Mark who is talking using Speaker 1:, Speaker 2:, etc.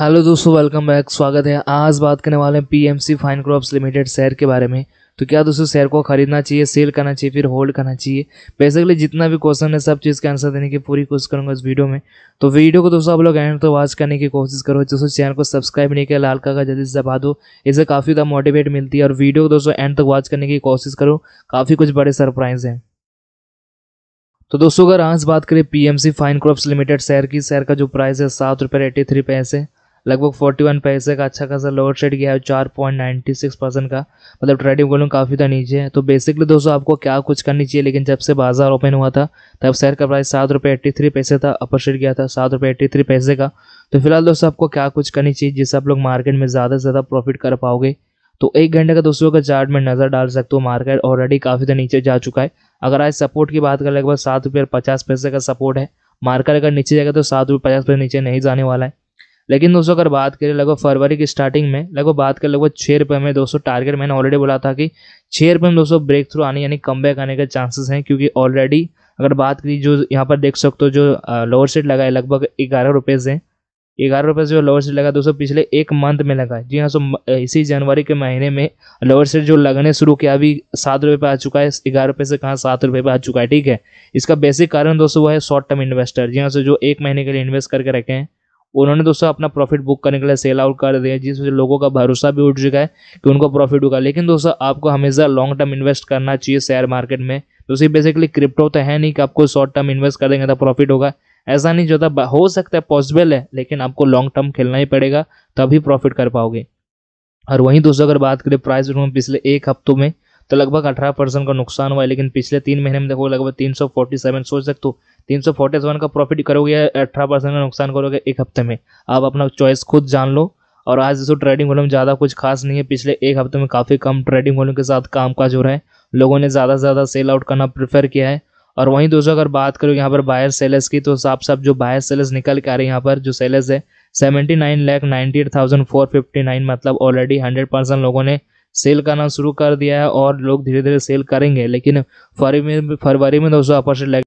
Speaker 1: hello दोस्तों welcome back स्वागत है आज बात करने वाले हैं PMC fine crops limited share के बारे में तो क्या दोस्तों शेयर को खरीदना चाहिए सेल करना चाहिए फिर होल्ड करना चाहिए बेसिकली जितना भी क्वेश्चन है सब चीज़ का आंसर देने की पूरी कोशिश करूंगा इस वीडियो में तो वीडियो को दोस्तों आप लोग एंड तो वॉच करने की कोशिश करो दोस्तों चैनल को सब्सक्राइब नहीं किया लाल का जल्दी से दबा दो इससे काफ़ी ज़्यादा मोटिवेट मिलती है और वीडियो को दोस्तों एंड तक वॉच करने की कोशिश करो काफ़ी कुछ बड़े सरप्राइज़ हैं तो दोस्तों अगर आज बात करें PMC fine crops limited share की शेयर का जो प्राइस है सात रुपये एट्टी थ्री पैसे लगभग 41 पैसे का अच्छा खासा लोअर ट्रेड किया है चार पॉइंट नाइन्टी सिक्स परसेंट का मतलब ट्रेडिंग वॉल्यूम काफ़ी था नीचे है तो बेसिकली दोस्तों आपको क्या कुछ करनी चाहिए लेकिन जब से बाजार ओपन हुआ था तब शेयर का प्राइस सात रुपये एट्टी थ्री पैसे था अपर शेड गया था सात रुपये एट्टी थ्री पैसे का तो फिलहाल दोस्तों आपको क्या कुछ करनी चाहिए जिससे आप लोग मार्केट में ज़्यादा से ज़्यादा प्रॉफिट कर पाओगे तो एक घंटे का दोस्तों का चार्ट में नज़र डाल सकते हो मार्केट ऑलरेडी काफ़ी था नीचे जा चुका है अगर आज सपोर्ट की बात करें लगभग सात रुपये पचास पैसे का सपोर्ट है मार्केट अगर नीचे जाएगा तो सात रुपये पचास पैसे नीचे नहीं जाने वाला है लेकिन दोस्तों अगर बात करें लगभग फरवरी की स्टार्टिंग में लगभग बात करें लगभग छः रुपये में दोस्तों टारगेट मैंने ऑलरेडी बोला था कि छः रुपये में दोस्तों ब्रेक थ्रू आने यानी कम बैक आने के चांसेस हैं क्योंकि ऑलरेडी अगर बात करी जो यहाँ पर देख सकते हो जो लोअर सेट लगा है लगभग ग्यारह रुपये से ग्यारह रुपये से जो लोअर सेट लगा दोस्तों पिछले एक मंथ में लगा है जी हाँ सो इसी जनवरी के महीने में लोअर सेट जो लगने शुरू किया अभी सात रुपये पर आ चुका है ग्यारह रुपये से कहाँ सात रुपये पर आ चुका है ठीक है इसका बेसिक कारण दोस्तों वो है शॉर्ट टर्म इन्वेस्टर जी हाँ सो जो एक महीने के लिए इन्वेस्ट करके रखे हैं उन्होंने दोस्तों अपना प्रॉफिट बुक करने के लिए सेल आउट कर दिया जिस वजह लोगों का भरोसा भी उठ चुका है कि उनको प्रॉफिट होगा लेकिन दोस्तों आपको हमेशा लॉन्ग टर्म इन्वेस्ट करना चाहिए शेयर मार्केट में दोस्तों बेसिकली क्रिप्टो तो है नहीं कि आपको शॉर्ट टर्म इन्वेस्ट कर देंगे तो प्रॉफिट होगा ऐसा नहीं था तो हो सकता है पॉसिबल है लेकिन आपको लॉन्ग टर्म खेलना ही पड़ेगा तभी प्रॉफिट कर पाओगे और वहीं दोस्तों अगर बात करें प्राइस रूम पिछले एक हफ्तों में तो लगभग अठारह परसेंट का नुकसान हुआ है लेकिन पिछले तीन महीने में देखो लगभग तीन सौ फोर्टी सेवन सोच सकते हो तीन सौ फोर्टी सेवन का प्रॉफिट करोगे अठारह परसेंट का नुकसान करोगे एक हफ्ते में आप अपना चॉइस खुद जान लो और आज जैसे ट्रेडिंग वॉल्यूम ज़्यादा कुछ खास नहीं है पिछले एक हफ्ते में काफ़ी कम ट्रेडिंग वॉल्यूम के साथ काम काज हो रहा है लोगों ने ज़्यादा से ज़्यादा सेल आउट करना प्रेफर किया है और वहीं दोस्तों अगर बात करो यहाँ पर बायर सेलर्स की तो साफ साफ जो बायर सेलर्स निकल के आ रहे हैं यहाँ पर जो सेलर्स है seventy nine lakh ninety eight thousand four fifty nine मतलब ऑलरेडी हंड्रेड परसेंट लोगों ने सेल करना शुरू कर दिया है और लोग धीरे धीरे सेल करेंगे लेकिन फरवरी में फरवरी में दोस्तों अपर से